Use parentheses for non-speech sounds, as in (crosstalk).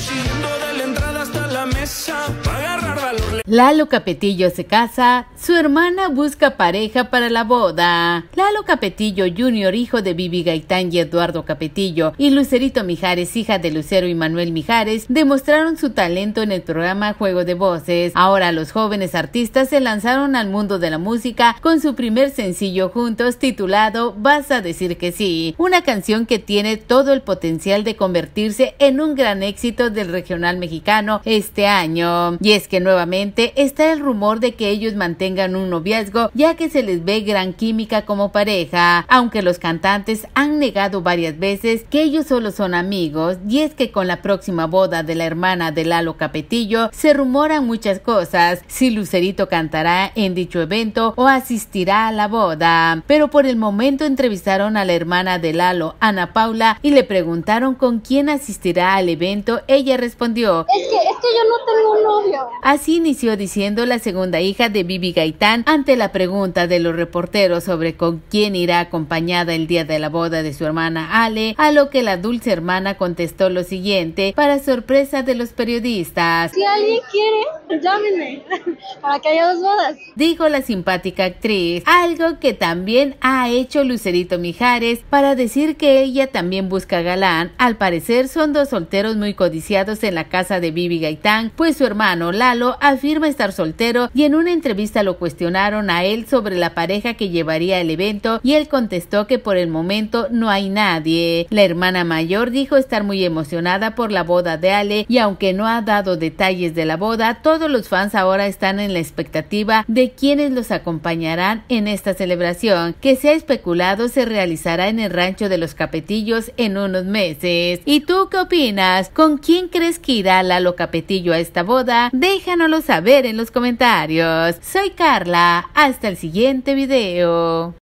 siguiendo de la entrada hasta la mesa. Lalo Capetillo se casa, su hermana busca pareja para la boda. Lalo Capetillo Jr., hijo de Vivi Gaitán y Eduardo Capetillo, y Lucerito Mijares, hija de Lucero y Manuel Mijares, demostraron su talento en el programa Juego de Voces. Ahora los jóvenes artistas se lanzaron al mundo de la música con su primer sencillo juntos titulado Vas a decir que sí, una canción que tiene todo el potencial de convertirse en un gran éxito del regional mexicano este año. Y es que nuevamente está el rumor de que ellos mantengan un noviazgo ya que se les ve gran química como pareja, aunque los cantantes han negado varias veces que ellos solo son amigos y es que con la próxima boda de la hermana de Lalo Capetillo se rumoran muchas cosas, si Lucerito cantará en dicho evento o asistirá a la boda, pero por el momento entrevistaron a la hermana de Lalo, Ana Paula, y le preguntaron con quién asistirá al evento, ella respondió, no tengo novio. Así inició diciendo la segunda hija de Bibi Gaitán ante la pregunta de los reporteros sobre con quién irá acompañada el día de la boda de su hermana Ale, a lo que la dulce hermana contestó lo siguiente para sorpresa de los periodistas. Si alguien quiere, llámenme (laughs) para que haya dos bodas. Dijo la simpática actriz, algo que también ha hecho Lucerito Mijares para decir que ella también busca galán. Al parecer son dos solteros muy codiciados en la casa de Bibi Gaitán pues su hermano Lalo afirma estar soltero y en una entrevista lo cuestionaron a él sobre la pareja que llevaría el evento y él contestó que por el momento no hay nadie. La hermana mayor dijo estar muy emocionada por la boda de Ale y aunque no ha dado detalles de la boda, todos los fans ahora están en la expectativa de quienes los acompañarán en esta celebración, que se ha especulado se realizará en el rancho de los Capetillos en unos meses. ¿Y tú qué opinas? ¿Con quién crees que irá Lalo Capetillo? a esta boda? Déjanoslo saber en los comentarios. Soy Carla, hasta el siguiente video.